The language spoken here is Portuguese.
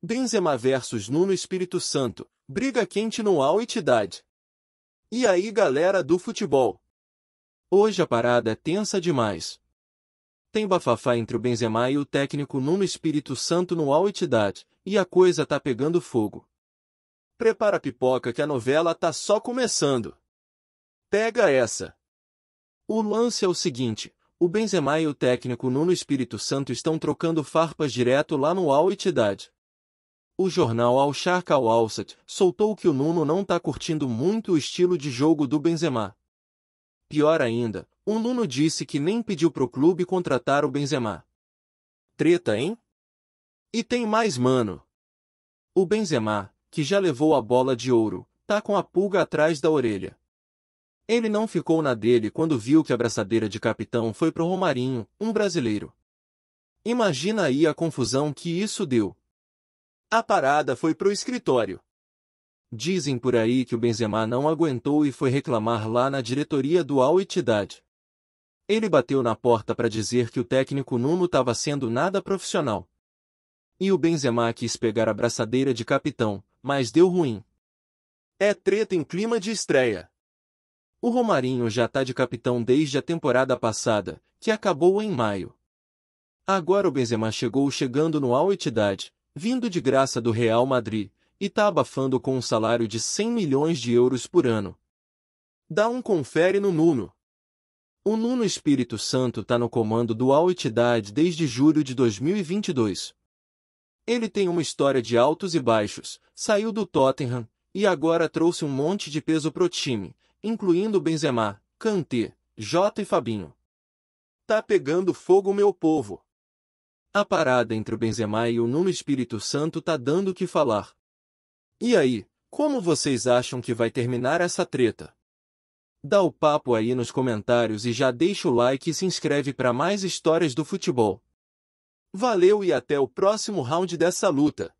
Benzema versus Nuno Espírito Santo, briga quente no há Itidade. E aí galera do futebol? Hoje a parada é tensa demais. Tem bafafá entre o Benzema e o técnico Nuno Espírito Santo no All Itidade, e a coisa tá pegando fogo. Prepara a pipoca que a novela tá só começando. Pega essa. O lance é o seguinte, o Benzema e o técnico Nuno Espírito Santo estão trocando farpas direto lá no All Itidade. O jornal Al Sharq Al Awsat soltou que o Nuno não tá curtindo muito o estilo de jogo do Benzema. Pior ainda, o Nuno disse que nem pediu pro clube contratar o Benzema. Treta, hein? E tem mais, mano. O Benzema, que já levou a bola de ouro, tá com a pulga atrás da orelha. Ele não ficou na dele quando viu que a braçadeira de capitão foi pro Romarinho, um brasileiro. Imagina aí a confusão que isso deu. A parada foi pro escritório. Dizem por aí que o Benzema não aguentou e foi reclamar lá na diretoria do al -Ittidad. Ele bateu na porta para dizer que o técnico Nuno estava sendo nada profissional. E o Benzema quis pegar a braçadeira de capitão, mas deu ruim. É treta em clima de estreia. O Romarinho já tá de capitão desde a temporada passada, que acabou em maio. Agora o Benzema chegou chegando no Al-Ittihad, vindo de graça do Real Madrid, e tá abafando com um salário de 100 milhões de euros por ano. Dá um confere no Nuno. O Nuno Espírito Santo tá no comando do Al-Ittihad desde julho de 2022. Ele tem uma história de altos e baixos, saiu do Tottenham e agora trouxe um monte de peso pro time, incluindo Benzema, Kanté, Jota e Fabinho. Tá pegando fogo meu povo. A parada entre o Benzema e o Nuno Espírito Santo tá dando o que falar. E aí, como vocês acham que vai terminar essa treta? Dá o papo aí nos comentários e já deixa o like e se inscreve para mais histórias do futebol. Valeu e até o próximo round dessa luta.